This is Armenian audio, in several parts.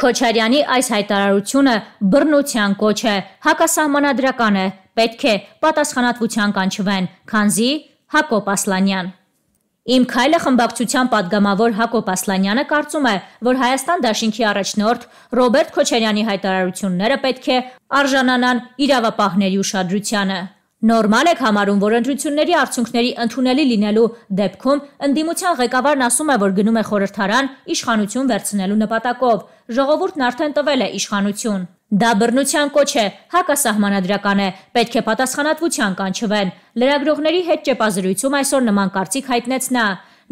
Քոչարյանի այս հայտարարությունը բռնության կոչ է, հակասահմանադրական է, պետք է պատասխանատվության կանչվեն, քանզի Հակոբ Ասլանյան Իմ քայլը խմբակցության падգամավոր Հակոբ Ասլանյանը կարծում է, որ Հայաստան Դաշինքի առաջնորդ Ռոբերտ Քոչարյանի հայտարարությունները պետք է արժանանան իրավապահների ուշադրությանը։ Նորմալ եք համարում, որ ընտրությունների արդյունքների ընդունելի լինելու դեպքում ընդդիմության ղեկավարն ասում է, որ գնում է խորհրդարան իշխանություն վերցնելու նպատակով։ Ժողովուրդն արդեն տվել է իշխանություն։ Դա բռնության կոչ է, հակասահմանադրական է, պետք է պատասխանատվության կանչվեն։ Լրագրողների հետ ճեպազրույցում այսօր նման կարծիք հայտնեց նա։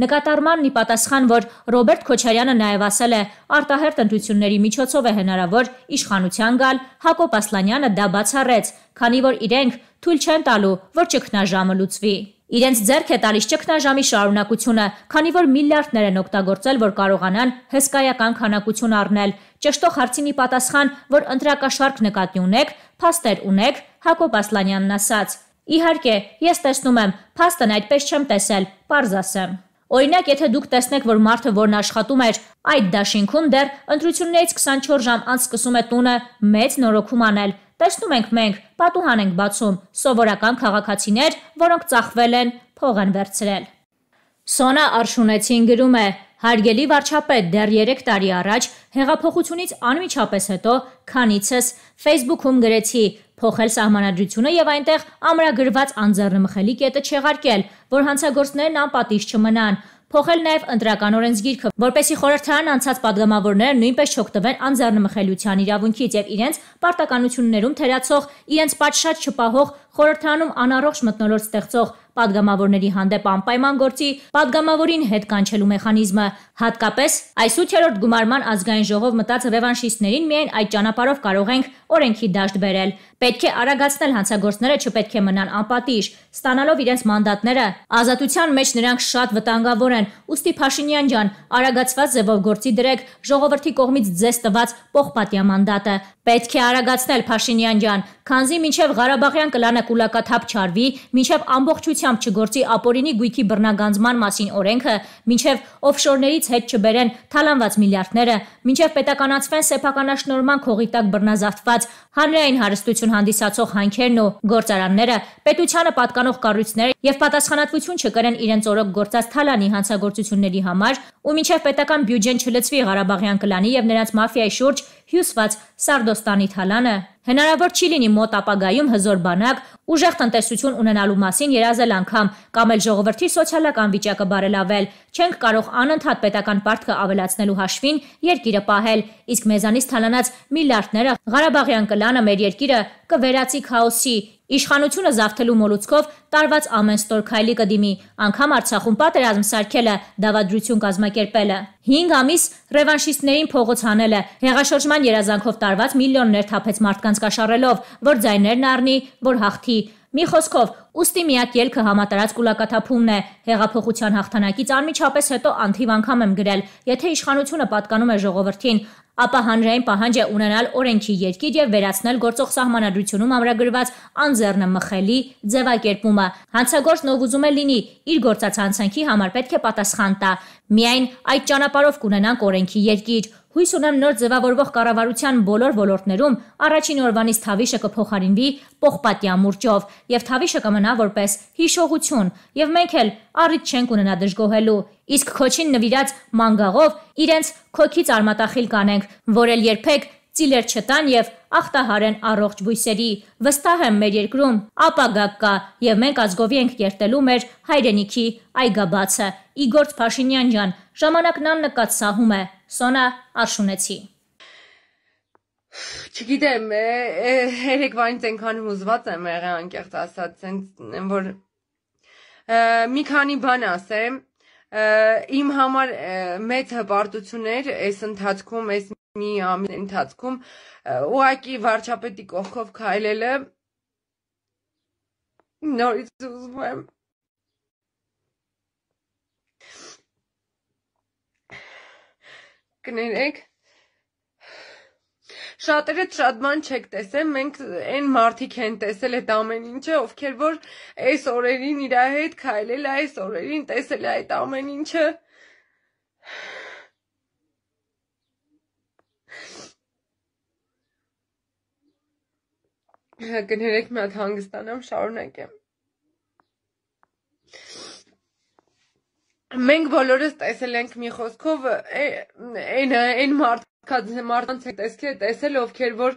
Նկատառմանն ի պատասխան, որ Ռոբերտ Քոչարյանը նաև ասել է, արտահերտ ընտրությունների միջոցով է հնարավոր իշխանության գալ, Հակոբ Ասլանյանը դա բացառեց, քանի որ իրենք թույլ չեն տալու, որ ճգնաժամը լուծվի։ Իրենց ձեռք է տալիս ճգնաժամի շարունակությունը, քանի որ միլիարդներ են օգտագործել, որ կարողանան հսկայական քանակություն առնել։ Ճշտող հարցինի պատասխան, որ ընտրակաշարք նկատի ունեք, փաստեր ունեք, Հակոբ Ասլանյանն ասաց. Իհարկե, ես տեսնում եմ, փաստն այդպես չեմ տեսել, པարզ ասեմ։ Օրինակ, եթե դուք տեսնեք, որ մարդը, որն աշխատում էր այդ դաշինքում, դեռ ընտրություններից 24 ժամ անց սկսում է տունը մեծ նորոգում անել, տեսնում ենք մենք, պատուհան ենք բացում, սովորական քաղաքացիներ, որոնք ծախվել են, փող են վերցրել։ Սոնա Արշունեցին գրում է. Հարգելի վարչապետ, դեռ 3 տարի առաջ հեղափոխությունից անմիջապես հետո քանիցս Facebook-ում գրեցի փոխել սահմանադրությունը եւ այնտեղ ամրագրված անձեռնմխելի կետը չեղարկել, որ հանցագործներն անպատիժ չմնան փոխել նաև ընտրական օրենսգիրքը, որպեսի խորհրդարան անցած падգամավորները նույնպես չօգտվեն անձեռնմխելիության իրավունքից եւ իրենց պարտականություններում թերացող, իրենց պատշաճ չպահող խորհրդանում անառողջ մթնոլորտ ստեղծող падգամավորների հանդեպ անպայման գործի падգամավորին հետ կանչելու մեխանիզմը, հատկապես այս 8-րդ գումարման ազգային ժողով մտած ռևանշիստներին միայն այդ ճանապարհով կարող ենք օրենքի դաշտ բերել։ Պետք է արագացնել հանցագործները, չպետք է մնան անպատիժ, ստանալով իրենց մանդատները, ազատության մեջ նրանք շատ վտանգավոր են։ Ոստի Փաշինյան ջան, արագացված ձևով գործի դրեք ժողովրդի կողմից ձեզ տված պողպատիա մանդատը, Պետք է արագացնել Փաշինյան ջան, քանզի մինչև Ղարաբաղյան կլանը կուլակաթափ չարվի, մինչև ամբողջությամբ չգործի ապօրինի գույքի բռնագանձման մասին օրենքը, մինչև օֆշորներից հետ չբերեն թալանված միլիարդները, մինչև պետականացվեն սեփականաշնորհման խողիտակ բռնազավթված հանրային հարստություն հանդիսացող հանքերն ու գործարանները, պետությանը պատկանող կառույցները եւ պատասխանատվություն չկրեն իրենց օրոք գործած թալանի հանցագործությունների համար, ու մինչև պետական բյուջեն չլցվի Ղարաբաղյան կլանի եւ նրանց մաֆիայի շուրջ հյուսված Սարդոստանի թալանը, հնարավոր չի լինի մոտ ապագայում հզոր բանակ, ուժեղ տնտեսություն ունենալու մասին երազել անգամ կամ էլ ժողովրդի սոցիալական վիճակը բարելավել, չենք կարող անընդհատ պետական պարտքը ավելացնելու հաշվին երկիրը պահել, իսկ մեզանից թալանած միլիարդները Ղարաբաղյան կլանը մեր երկիրը կվերացի քաոսի, Իշխանությունը զավթելու մոլուցքով տարված ամեն ստոր քայլի կդիմի, անգամ Արցախում պատերազմ սարքելը, դավադրություն կազմակերպելը։ 5 ամիս ռևանշիստներին փողոց հանելը, հեղաշրջման երազանքով տարված միլիոններ թափեց մարդկանց կաշառելով, որ ձայներն առնի, որ հաղթի։ Մի խոսքով, ուստի միակ ելքը համատարած կուլակաթափումն է։ Հեղափոխության հաղթանակից անմիջապես հետո անթիվ անգամ եմ գրել, եթե իշխանությունը պատկանում է ժողովրդին, ապա հանրային պահանջ է ունենալ օրենքի երկիր եւ վերացնել գործող սահմանադրությունում ամրագրված անձեռնմխելի ձևակերպումը։ Հանցագործն ով ուզում է լինի, իր գործած հանցանքի համար պետք է պատասխան տա։ Միայն այդ ճանապարհով կունենանք օրենքի երկիր, Հույս ունեմ նոր ձևավորվող կառավարության բոլոր ոլորտներում առաջին օրվանից Թավիշը կփոխարինվի պողպատի ամուրջով եւ Թավիշը կմնա որպես հիշողություն եւ մենք էլ առիթ չենք ունենա դժգոհելու իսկ քոչին նվիրած մանգաղով իրենց քոքից արմատախիլ կանենք որ էլ երբեք ծիլեր չտան եւ ախտահարեն առողջ բույսերի վստահ եմ մեր երկրում ապագա կա եւ մենք ազգովի ենք կերտելու մեր հայրենիքի այգաբացը Իգոր Փաշինյան ջան ժամանակն աննկատ սահում է Սոնա Արշունեցի Չգիտեմ, երեկվանից այնքան հուզված եմ եղել անկեղծ ասած, ցենց որ մի քանի բան ասեմ, իմ համար մեծ հպարտություն էր այս ընթացքում, այս մի ամեն ընթացքում ուղակի վարչապետի կողքով քայլելը նորից ուզում եմ կներեք։ Շատերդ շատ բան չեք տեսել, մենք այն մարդիկ են տեսել այդ ամեն ինչը, ովքեր որ այս օրերին իր հետ քայլել է, այս օրերին տեսել է այդ ամեն ինչը։ Գներեք մի հատ հանգստանամ, շարունակեմ։ Մենք բոլորս տեսել ենք մի խոսքով այն այն մարդկանց մարդկանց հետ տեսքել, տեսել ովքեր որ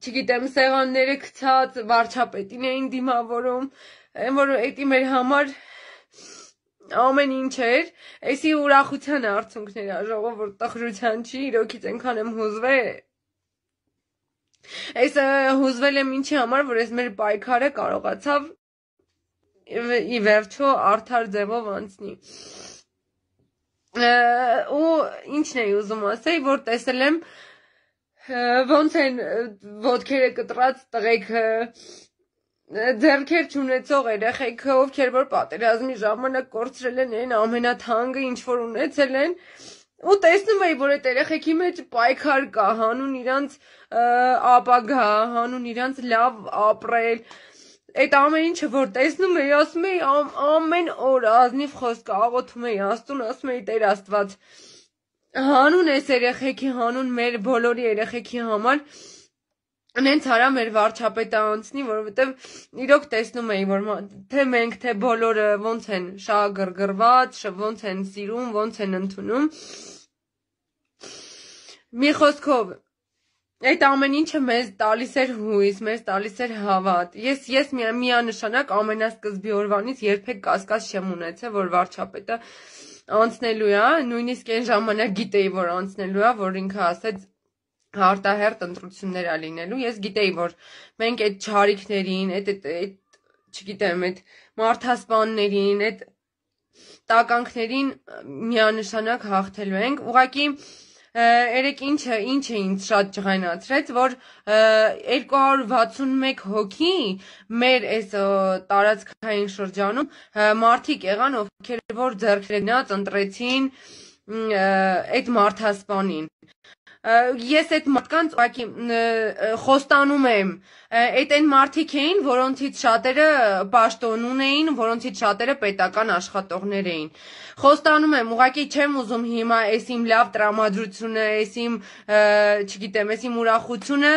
չգիտեմ սեղանները գցած վարչապետին էին դիմավորում, այն որ էդի մեր համար ամեն ինչ էր, էսի ուրախության արդյունքներ ա, ժողովուրդ տխրության չի, իրոքից այնքան եմ հուզվել։ Այս հուզվել եմ ինչի համար, որ այս մեր պայքարը կարողացավ ի վերջո արդար ձևով անցնի ու ինչն էի ուզում ասեի որ տեսել եմ ոնց են ոդքերը կտրած տղեկ ձերքեր չունեցող երեխեք, ովքեր որ պատերազմի ժամանակ կորցրել են այն ամենաթանկը, ինչ որ ունեցել են, ու տեսնում էի, որ այդ երեխեքի մեջ պայքար կա, հանուն իրանց ապագա, հանուն իրանց լավ ապրել, այդ ամեն ինչը որ տեսնում էի, ասում էի ամեն օր ազնիվ խոսք աղոթում էի Աստծուն, ասում էի Տեր Աստված, հանուն այս երեխեքի, հանուն մեր բոլորի երեխեքի համար նենց հարա մեր վարչապետը անցնի, որովհետև իրոք տեսնում էի, որ թե մենք, թե բոլորը ոնց են շահագրգռված, ոնց են սիրում, ոնց են ընդունում։ Մի խոսքով, այդ ամեն ինչը մեզ տալիս էր հույս, մեզ տալիս էր հավատ։ Ես ես միանշանակ ամենասկզբի օրվանից երբեք կասկած չեմ ունեցել, որ վարչապետը անցնելու է, նույնիսկ այն ժամանակ գիտեի, որ անցնելու է, որ ինքը ասեց հարտահերտ ընտրություններ է լինելու։ Ես գիտեի, որ մենք այդ ճարիքներին, այդ այդ չգիտեմ, այդ մարդասպաններին, այդ տականքներին միանշանակ հաղթելու ենք։ Ուղղակի երեք ինչը ինչ է ինձ շատ ջղայնացրեց, որ 261 հոգի մեր այս տարածքային շրջանում մարդիկ եղան, ովքեր որ ձեռքերնած ընտրեցին այդ մարդասպանին ես այդ մարդկանց ուղղակի խոստանում եմ այդ այն մարդիկ էին որոնցից շատերը պաշտոնուն էին որոնցից շատերը պետական աշխատողներ էին խոստանում եմ ուղղակի չեմ ուզում հիմա այս իմ լավ տրամադրությունը այս իմ չգիտեմ այս իմ ուրախությունը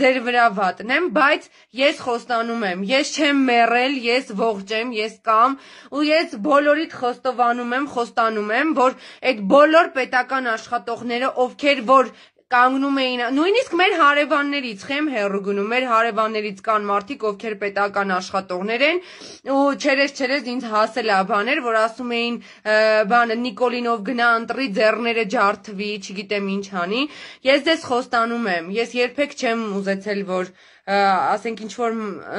ձեր վրա վատնեմ բայց ես խոստանում եմ ես չեմ մեռել ես ողջ եմ ես կամ ու ես բոլորիդ խոստովանում եմ խոստանում եմ որ այդ բոլոր պետական աշխատողները ովքեր որ կանգնում էին, նույնիսկ մեր հարևաններից, խեմ հեռու գնում, մեր հարևաններից կան մարդիկ, ովքեր պետական աշխատողներ են, ու չերես չերես ինձ հասել է բաներ, որ ասում էին, բանը Նիկոլինով գնա ընտրի ձեռները ջարդվի, չգիտեմ ինչ անի։ Ես դες խոստանում եմ, ես երբեք չեմ ուզեցել, որ ասենք ինչ որ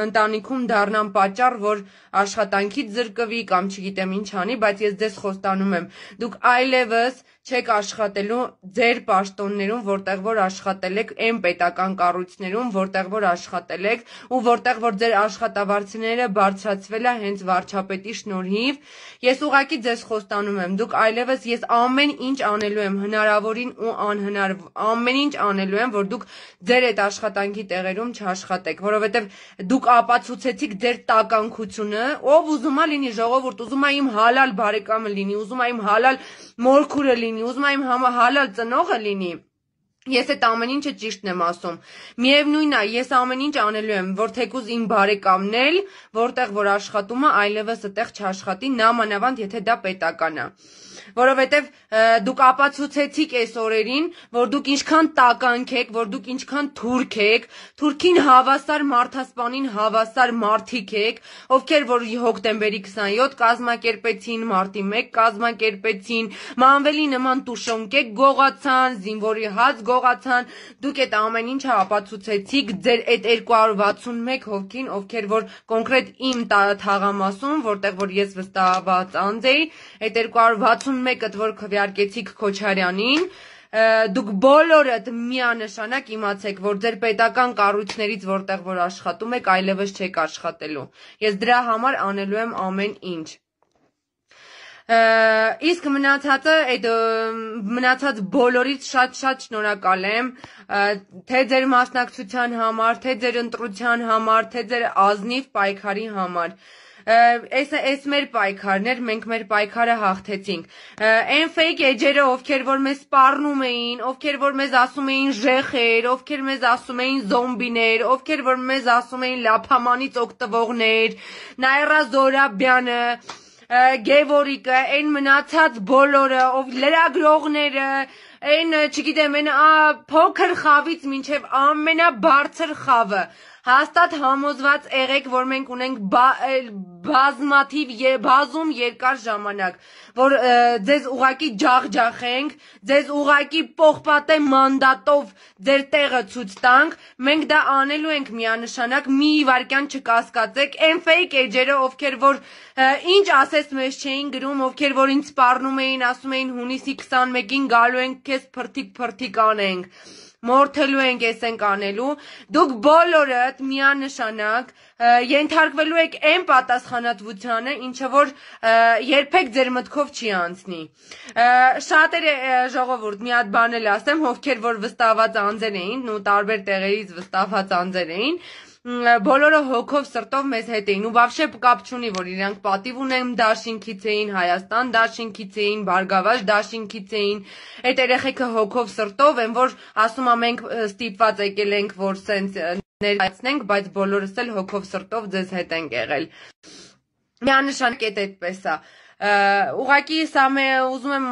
ընտանիքում դառնամ պատճառ, որ աշխատանքից զրկվի կամ չգիտեմ ինչ անի, բայց ես ձեզ խոստանում եմ, դուք այլևս չեք աշխատելու ձեր պաշտոններում, որտեղ որ աշխատել եք, այն պետական կառույցներում, որտեղ որ աշխատել եք ու որտեղ որ ձեր աշխատավարձիները բարձրացվել է հենց վարչապետի շնորհիվ։ Ես ուղակի ձեզ խոստանում եմ, դուք այլևս ես ամեն ինչ անելու եմ հնարավորին ու անհնար ամեն ինչ անելու եմ, որ դուք ձեր այդ աշխատանքի տեղերում չա աշխատեք, որովհետև դուք ապացուցեցիք ձեր տականքությունը, ով ուզում է լինի ժողովուրդ, ուզում է իմ հալալ բարեկամը լինի, ուզում է իմ հալալ մորքուրը լինի, ուզում է իմ հալալ ծնողը լինի։ Ես այդ ամեն ինչը ճիշտն եմ ասում։ Միևնույնն է, ես ամեն ինչ անելու եմ, որ թեկուզ իմ բարեկամնել, որտեղ որ աշխատումը այլևս այդտեղ չաշխատի, նամանավանդ եթե դա պետական է որովհետև դուք ապացուցեցիք այս օրերին, որ դուք ինչքան տականք եք, որ դուք ինչքան թուրք եք, թուրքին հավասար մարդասպանին հավասար մարդիկ եք, ովքեր որ հոկտեմբերի 27 կազմակերպեցին, մարտի 1 կազմակերպեցին, մանվելի նման տուշոնկեք գողացան, զինվորի հաց գողացան, դուք այդ ամեն ինչը ապացուցեցիք ձեր այդ 261 հոգին, ովքեր որ կոնկրետ իմ թաղամասում, որտեղ որ ես վստահված անձ էի, այդ 260 61-դ, որ քվեարկեցիք Քոչարյանին, դուք բոլորդ միանշանակ իմացեք, որ ձեր պետական կառույցներից, որտեղ որ աշխատում եք, այլևս չեք աշխատելու։ Ես դրա համար անելու եմ ամեն ինչ։ Իսկ մնացածը այդ մնացած բոլորից շատ-շատ շնորհակալ եմ, թե ձեր մասնակցության համար, թե ձեր ընտրության համար, թե ձեր ազնիվ պայքարի համար։ Ա, Այս այս մեր պայքարն էր, մենք մեր պայքարը հաղթեցինք։ Այն fake edge-երը, ովքեր որ մեզ սպառնում էին, ովքեր որ մեզ ասում էին ժեխեր, ովքեր մեզ ասում էին զոմբիներ, ովքեր որ մեզ ասում էին լափամանից օգտվողներ, Նայրա Զորաբյանը, Գևորիկը, այն մնացած բոլորը, ով լրագրողները, այն չգիտեմ, այն փոքր խավից մինչև ամենաբարձր խավը, Հաստատ համոզված եղեք, որ մենք ունենք բա, բազմաթիվ բազում երկար ժամանակ, որ ձեզ ուղակի ջախջախենք, ձեզ ուղակի պողպատե մանդատով ձեր տեղը ցույց տանք, մենք դա անելու ենք միանշանակ, մի վարքյան չկասկածեք, այն fake edge-երը, ովքեր որ ինչ ասես մեզ չէին գրում, ովքեր որ ինձ սպառնում էին, ասում էին հունիսի 21-ին գալու ենք, քեզ փրթիկ փրթիկ անենք մորթելու ենք, ես ենք անելու, դուք բոլորդ միանշանակ ենթարկվելու եք այն պատասխանատվությանը, ինչը որ երբեք ձեր մտքով չի անցնի։ Շատերը ժողովուրդ մի հատ բան էլ ասեմ, ովքեր որ վստահված անձեր էին, ու տարբեր տեղերից վստահված անձեր էին, բոլորը հոգով սրտով մեզ հետ էին ու բավշե կապ չունի, որ իրանք պատիվ ունեն դաշինքից էին, Հայաստան դաշինքից էին, Բարգավաճ դաշինքից էին։ Այդ երեխեքը հոգով սրտով են, որ ասում եմ մենք ստիպված եկել ենք, որ սենց ներկայացնենք, բայց բոլորս էլ հոգով սրտով ձեզ հետ ենք եղել։ Միանշանակ այդ այդպես է։ այդ Ուղղակի սա մե ուզում եմ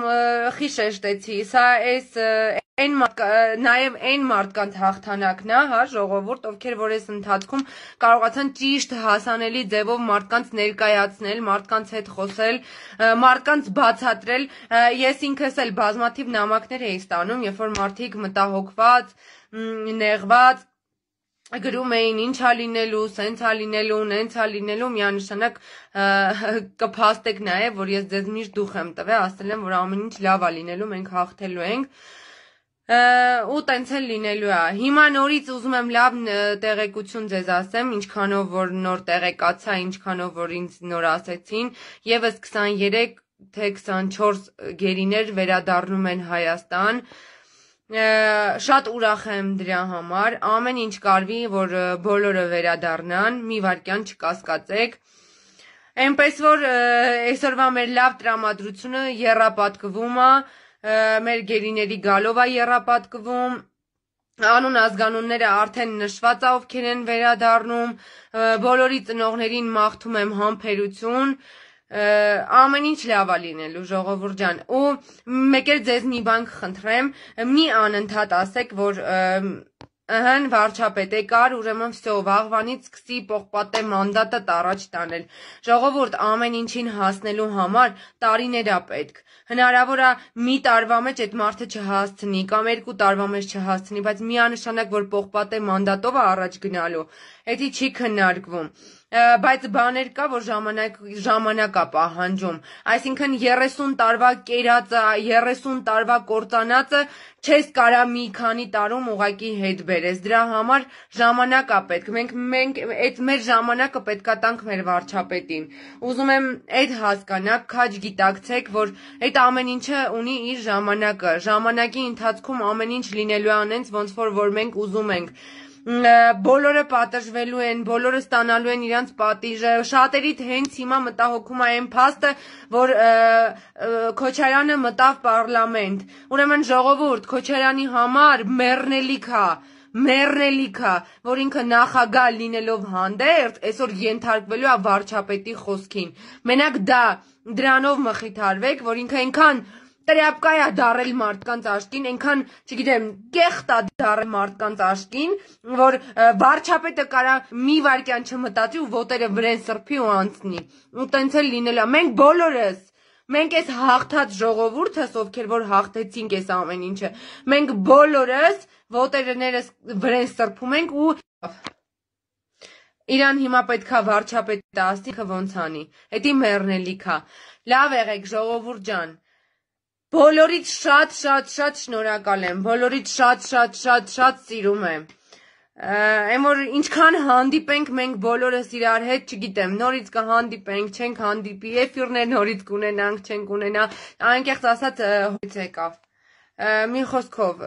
խիշեշտեցի, սա էս այն նաև այն մարդկանց հաղթանակն է, հա, ժողովուրդ, ովքեր որ այս ընթացքում կարողացան ճիշտ հասանելի ձևով մարդկանց ներկայացնել, մարդկանց հետ խոսել, մարդկանց բացատրել։ Ես ինքս էլ բազմաթիվ նամակներ էի ստանում, երբ որ մարդիկ մտահոգված, նեղված գրում էին ինչ ա լինելու, սենց ա լինելու, նենց ա լինելու, միանշանակ կփաստեք նաև, որ ես ձեզ միշտ դուխ եմ տվել, ասել եմ, որ ամեն ինչ լավ ա լինելու, մենք հաղթելու ենք։ ու տենց էլ լինելու է։ Հիմա նորից ուզում եմ լավ տեղեկություն ձեզ ասեմ, ինչքանով որ նոր տեղեկացա, ինչքանով որ ինձ նոր ասեցին, եւս 23 թե 24 գերիներ վերադառնում են Հայաստան։ Ա, Շատ ուրախ եմ դրա համար։ Ամեն ինչ կարվի, որ բոլորը վերադառնան, մի վարքյան չկասկածեք։ Էնպես որ այսօրվա մեր լավ տրամադրությունը երապատկվում է, մեր գերիների գալով է երապատկվում։ Անուն ազգանունները արդեն նշված է, ովքեր են վերադառնում։ Բոլորի ծնողներին մաղթում եմ համբերություն ամեն ինչ լավ է լինելու ժողովուրդ ջան ու մեկ էլ ձեզ մի բան կխնդրեմ մի անընդհատ ասեք որ ըհն վարչապետ է կար, ուրեմն վсё, վաղվանից սկսի պողպատե մանդատը տարած տանել։ Ժողովուրդ ամեն ինչին հասնելու համար տարիներ է պետք։ Հնարավոր է մի տարվա մեջ այդ մարդը չհասցնի, կամ երկու տարվա մեջ չհասցնի, բայց միանշանակ որ պողպատե մանդատով է առաջ գնալու, դա չի քննարկվում բայց բաներ կա, որ ժամանակ ժամանակ է պահանջում։ Այսինքն 30 տարվա կերածը, 30 տարվա կործանածը չես կարա մի քանի տարում ուղակի հետ բերես։ Դրա համար ժամանակ է պետք։ Մենք մենք այդ մեր ժամանակը պետքա տանք մեր վարչապետին։ Ուզում եմ այդ հասկանաք, քաջ գիտակցեք, որ այդ ամեն ինչը ունի իր ժամանակը։ Ժամանակի ընթացքում ամեն ինչ լինելու է անենց, ոնց որ որ մենք ուզում ենք բոլորը պատժվելու են, բոլորը ստանալու են իրանց պատիժը։ Շատերիդ հենց հիմա մտահոգում է այն փաստը, որ Քոչարյանը մտավ parlament։ Ուրեմն ժողովուրդ Քոչարյանի համար մեռնելիք է մեռնելիք է, որ ինքը նախագահ լինելով հանդերձ այսօր ենթարկվելու է վարչապետի խոսքին։ Մենակ դա դրանով մխիթարվեք, որ ինքը այնքան են Տրյապկա է դարել մարդկանց աշկին, այնքան, չգիտեմ, կեղտ է դարել մարդկանց աշկին, որ վարչապետը կարա մի վարքյան չմտածի ու ոտերը վրեն սրբի ու անցնի։ Ու տենց էլ լինելա։ Մենք բոլորս Մենք այս հաղթած ժողովուրդս, ովքեր որ հաղթեցինք այս ամեն ինչը, մենք բոլորս ոտերներս վրեն սրբում ենք ու Իրան հիմա պետքա վարչապետը ասի, քո ոնց անի։ Էդի մեռնելիքա։ Լավ եղեք ժողովուրդ ջան։ Բոլորից շատ-շատ-շատ շնորհակալ եմ։ Բոլորից շատ-շատ-շատ-շատ սիրում եմ։ Էն որ ինչքան հանդիպենք մենք բոլորս իրար հետ, չգիտեմ, նորից կհանդիպենք, չենք հանդիպի, էֆիրներ նորից կունենանք, չենք ունենա։ Անկեղծ ասած հույս եկավ։ Մի խոսքով,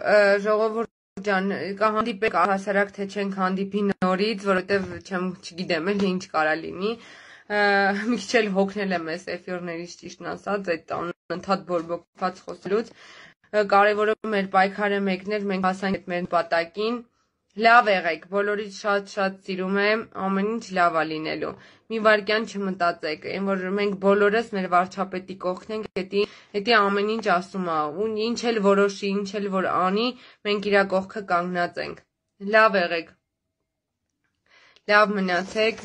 ժողովուրդ ջան, կհանդիպեք հասարակ թե չենք հանդիպի նորից, որովհետև չեմ, չգիտեմ, էլ ինչ կարա լինի։ Մի քիչ էլ հոգնել եմ էս էֆիրներից ճիշտն ասած, այդ տան ընդհատ բորբոքված խոսելուց կարևորը մեր պայքարը մեկն էր, մենք հասանք այդ մեր պատակին։ Լավ եղեք, բոլորից շատ-շատ սիրում եմ, ամեն ինչ լավ է լինելու։ Մի վարքյան չմտածեք, այն որ մենք բոլորս մեր վարչապետի կողքն ենք, դա դա ամեն ինչ ասում է, ու ինչ էլ որոշի, ինչ էլ որ անի, մենք իր կողքը կանգնած ենք։ Լավ եղեք։ Լավ մնացեք։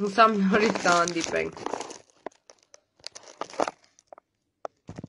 Հուսամ նորից կհանդիպենք։